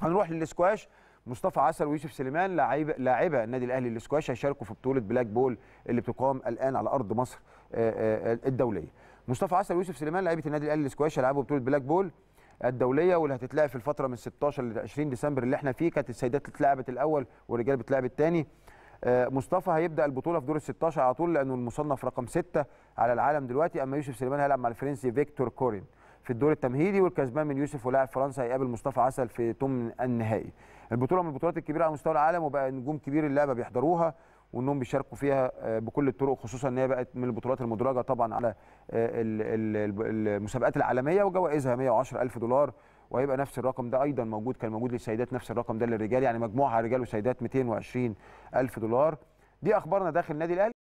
هنروح للسكواش مصطفى عسل ويوسف سليمان لاعب لاعبه النادي الاهلي للسكواش هيشاركوا في بطوله بلاك بول اللي بتقام الان على ارض مصر آه، آه، الدوليه مصطفى عسل ويوسف سليمان لاعبه النادي الاهلي للسكواش هيلعبوا بطوله بلاك بول الدوليه واللي هتتلعب في الفتره من 16 ل 20 ديسمبر اللي احنا فيه كانت السيدات اتلعبت الاول والرجال بتلعب الثاني آه، مصطفى هيبدا البطوله في دور ال 16 على طول لانه المصنف رقم 6 على العالم دلوقتي اما يوسف سليمان هيلعب مع الفرنسي فيكتور كورين في الدور التمهيدي والكسبان من يوسف ولاعب فرنسا هيقابل مصطفى عسل في ثمن النهائي. البطوله من البطولات الكبيره على مستوى العالم وبقى نجوم كبير اللعبه بيحضروها وانهم بيشاركوا فيها آه، بكل الطرق خصوصا ان هي بقت من البطولات المدرجه طبعا على آه، المسابقات العالميه وجوائزها 110000 دولار وهيبقى نفس الرقم ده ايضا موجود كان موجود للسيدات نفس الرقم ده للرجال يعني مجموعها رجال وسيدات 220000 دولار دي اخبارنا داخل النادي الاهلي